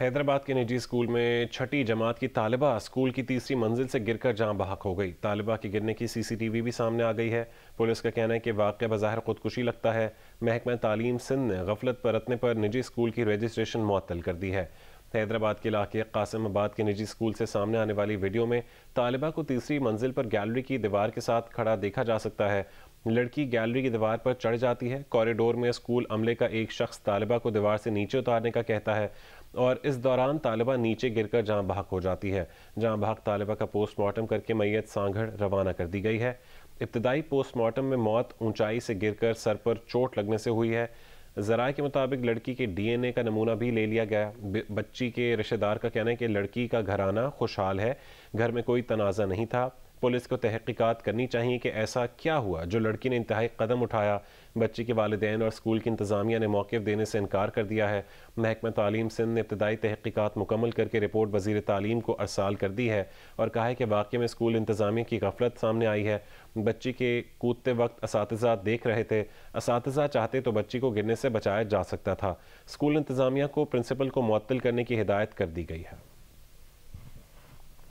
हैदराबाद के निजी स्कूल में छठी जमात की तालिबा स्कूल की तीसरी मंजिल से गिरकर जहां बहक हो गई तालिबा के गिरने की सीसीटीवी भी सामने आ गई है पुलिस का कहना है कि वाक्य बज़ाहिर खुदकुशी लगता है महकमा तालीम सिंध ने गफलत परतने पर निजी स्कूल की रजिस्ट्रेशन मअतल कर दी है हैदराबाद के इलाके आबाद के निजी स्कूल से सामने आने वाली वीडियो में तालिबा को तीसरी मंजिल पर गैलरी की दीवार के साथ खड़ा देखा जा सकता है लड़की गैलरी की दीवार पर चढ़ जाती है कॉरिडोर में स्कूल अमले का एक शख्स तालिबा को दीवार से नीचे उतारने का कहता है और इस दौरान तालिबा नीचे गिरकर जहां भाग हो जाती है जहां भाग तालिबा का पोस्टमार्टम करके मैयत सांगड़ रवाना कर दी गई है इब्तदाई पोस्टमार्टम में मौत ऊंचाई से गिरकर सर पर चोट लगने से हुई है ज़रा के मुताबिक लड़की के डीएनए का नमूना भी ले लिया गया बच्ची के रिश्तेदार का कहना है कि लड़की का घराना खुशहाल है घर में कोई तनाज़ा नहीं था पुलिस को तहकीक़ात करनी चाहिए कि ऐसा क्या हुआ जो लड़की ने इंतहाई कदम उठाया बच्चे के वालदेन और स्कूल की इंतज़ामिया ने मौक़ देने से इनकार कर दिया है महकमा तालीम सिंध ने इब्तदाई तहकीकत मुकम्मल करके रिपोर्ट वजीर तालीम को अरसाल कर दी है और कहा है कि वाक्य में स्कूल इंतज़ामिया की गफलत सामने आई है बच्ची के कूदते वक्त इस देख रहे थे इस चाहते तो बच्ची को गिरने से बचाया जा सकता था स्कूल इंतज़ामिया को प्रिंसिपल को मअतल करने की हिदायत कर दी गई है